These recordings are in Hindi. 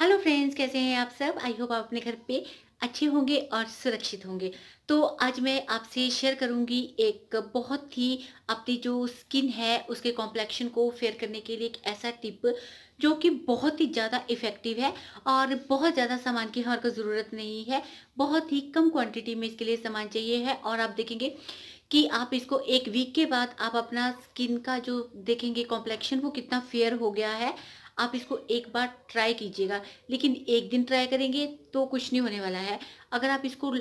हेलो फ्रेंड्स कैसे हैं आप सब आई होप आप अपने घर पे अच्छे होंगे और सुरक्षित होंगे तो आज मैं आपसे शेयर करूंगी एक बहुत ही अपनी जो स्किन है उसके कॉम्प्लेक्शन को फेयर करने के लिए एक ऐसा टिप जो कि बहुत ही ज़्यादा इफ़ेक्टिव है और बहुत ज़्यादा सामान की हमारे को ज़रूरत नहीं है बहुत ही कम क्वांटिटी में इसके लिए सामान चाहिए है और आप देखेंगे कि आप इसको एक वीक के बाद आप अपना स्किन का जो देखेंगे कॉम्प्लेक्शन वो कितना फेयर हो गया है आप इसको एक बार ट्राई कीजिएगा लेकिन एक दिन ट्राई करेंगे तो कुछ नहीं होने वाला है अगर आप इसको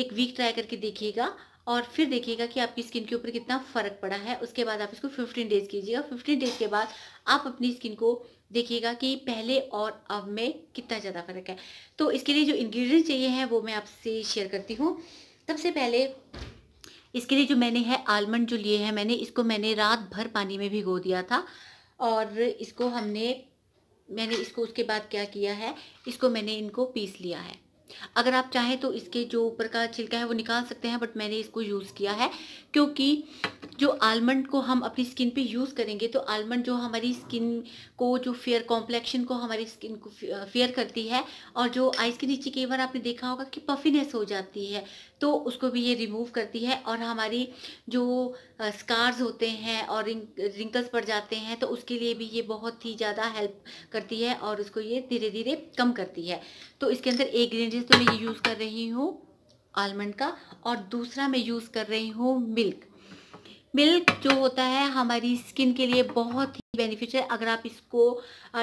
एक वीक ट्राई करके देखिएगा और फिर देखिएगा कि आपकी स्किन के ऊपर कितना फ़र्क पड़ा है उसके बाद आप इसको 15 डेज़ कीजिएगा 15 डेज़ के बाद आप अपनी स्किन को देखिएगा कि पहले और अब में कितना ज़्यादा फ़र्क है तो इसके लिए जो इंग्रेडिएंट चाहिए हैं वो मैं आपसे शेयर करती हूँ सबसे पहले इसके लिए जो मैंने है आलमंड जो लिए हैं मैंने इसको मैंने रात भर पानी में भिगो दिया था और इसको हमने मैंने इसको उसके बाद क्या किया है इसको मैंने इनको पीस लिया है अगर आप चाहें तो इसके जो ऊपर का छिलका है वो निकाल सकते हैं बट मैंने इसको यूज़ किया है क्योंकि जो आलमंड को हम अपनी स्किन पे यूज़ करेंगे तो आलमंड जो हमारी स्किन को जो फेयर कॉम्प्लेक्शन को हमारी स्किन को फेयर करती है और जो आइस के नीचे कई बार आपने देखा होगा कि पफीनेस हो जाती है तो उसको भी ये रिमूव करती है और हमारी जो स्कार्स होते हैं और रिंकल्स पड़ जाते हैं तो उसके लिए भी ये बहुत ही ज़्यादा हेल्प करती है और उसको ये धीरे धीरे कम करती है तो इसके अंदर एक ग्रेडियंट तो मैं ये यूज़ कर रही हूँ आलमंड का और दूसरा मैं यूज़ कर रही हूँ मिल्क मिल्क जो होता है हमारी स्किन के लिए बहुत ही बेनिफिशियल अगर आप इसको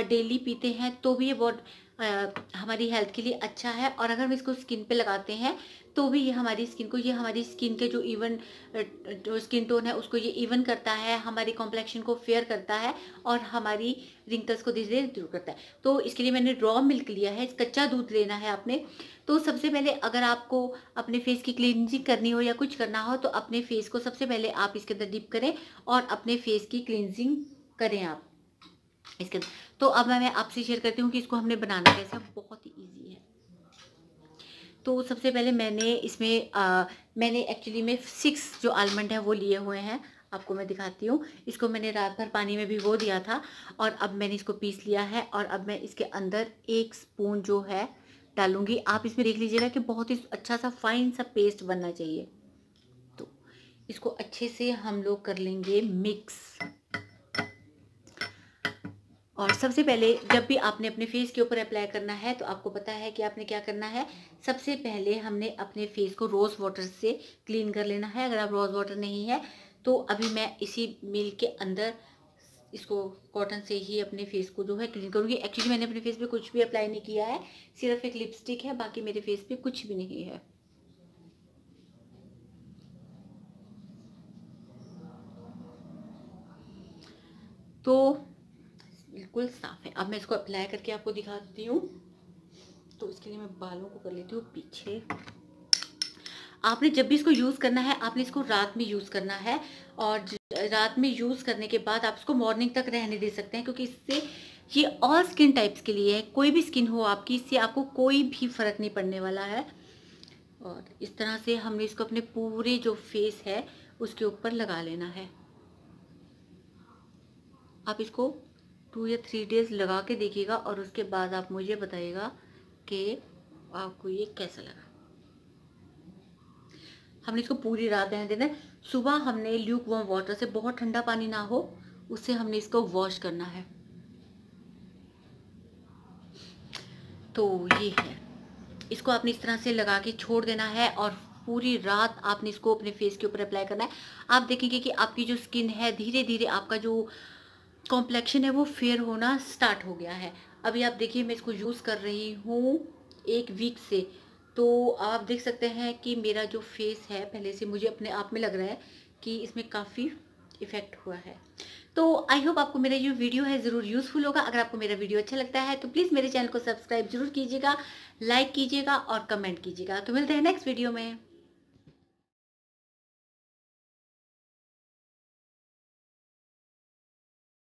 डेली पीते हैं तो भी ये बहुत हमारी हेल्थ के लिए अच्छा है और अगर हम इसको स्किन पे लगाते हैं तो भी ये हमारी स्किन को ये हमारी स्किन के जो इवन जो स्किन टोन है उसको ये इवन करता है हमारी कॉम्प्लेक्शन को फेयर करता है और हमारी रिंकल्स को धीरे धीरे दूर करता है तो इसके लिए मैंने रॉ मिल्क लिया है कच्चा दूध लेना है आपने तो सबसे पहले अगर आपको अपने फेस की क्लिनजिंग करनी हो या कुछ करना हो तो अपने फेस को सबसे पहले आप इसके अंदर डिप करें और अपने फेस की क्लिनजिंग करें आप इसके तो अब मैं आपसे शेयर करती हूँ कि इसको हमने बनाना कैसे बहुत ही ईजी है तो सबसे पहले मैंने इसमें आ, मैंने एक्चुअली में सिक्स जो आलमंड है वो लिए हुए हैं आपको मैं दिखाती हूँ इसको मैंने रात भर पानी में भिगो दिया था और अब मैंने इसको पीस लिया है और अब मैं इसके अंदर एक स्पून जो है डालूंगी आप इसमें देख लीजिएगा कि बहुत ही अच्छा सा फाइन सा पेस्ट बनना चाहिए तो इसको अच्छे से हम लोग कर लेंगे मिक्स और सबसे पहले जब भी आपने अपने फेस के ऊपर अप्लाई करना है तो आपको पता है कि आपने क्या करना है सबसे पहले हमने अपने फेस को रोज़ वाटर से क्लीन कर लेना है अगर आप रोज़ वाटर नहीं है तो अभी मैं इसी मिल के अंदर इसको कॉटन से ही अपने फेस को जो है क्लीन करूँगी एक्चुअली मैंने अपने फेस पे कुछ भी अप्लाई नहीं किया है सिर्फ एक लिपस्टिक है बाकी मेरे फेस पे कुछ भी नहीं है तो बिल्कुल साफ़ है अब मैं इसको अप्लाई करके आपको दिखा देती हूँ तो इसके लिए मैं बालों को कर लेती हूँ पीछे आपने जब भी इसको यूज़ करना है आपने इसको रात में यूज़ करना है और रात में यूज़ करने के बाद आप इसको मॉर्निंग तक रहने दे सकते हैं क्योंकि इससे ये ऑल स्किन टाइप्स के लिए है कोई भी स्किन हो आपकी इससे आपको कोई भी फ़र्क नहीं पड़ने वाला है और इस तरह से हमने इसको अपने पूरे जो फेस है उसके ऊपर लगा लेना है आप इसको टू या थ्री डेज़ लगा के देखिएगा और उसके बाद आप मुझे बताइएगा कि आपको ये कैसा लगा हमने इसको पूरी रात रहने देना है सुबह हमने ल्यूक वॉम वाटर से बहुत ठंडा पानी ना हो उससे हमने इसको वॉश करना है तो ये है इसको आपने इस तरह से लगा के छोड़ देना है और पूरी रात आपने इसको अपने फेस के ऊपर अप्लाई करना है आप देखेंगे कि आपकी जो स्किन है धीरे धीरे आपका जो कॉम्प्लेक्शन है वो फेयर होना स्टार्ट हो गया है अभी आप देखिए मैं इसको यूज़ कर रही हूँ एक वीक से तो आप देख सकते हैं कि मेरा जो फेस है पहले से मुझे अपने आप में लग रहा है कि इसमें काफ़ी इफ़ेक्ट हुआ है तो आई होप आपको मेरा ये वीडियो है ज़रूर यूज़फुल होगा अगर आपको मेरा वीडियो अच्छा लगता है तो प्लीज़ मेरे चैनल को सब्सक्राइब जरूर कीजिएगा लाइक कीजिएगा और कमेंट कीजिएगा तो मिलते हैं नेक्स्ट वीडियो में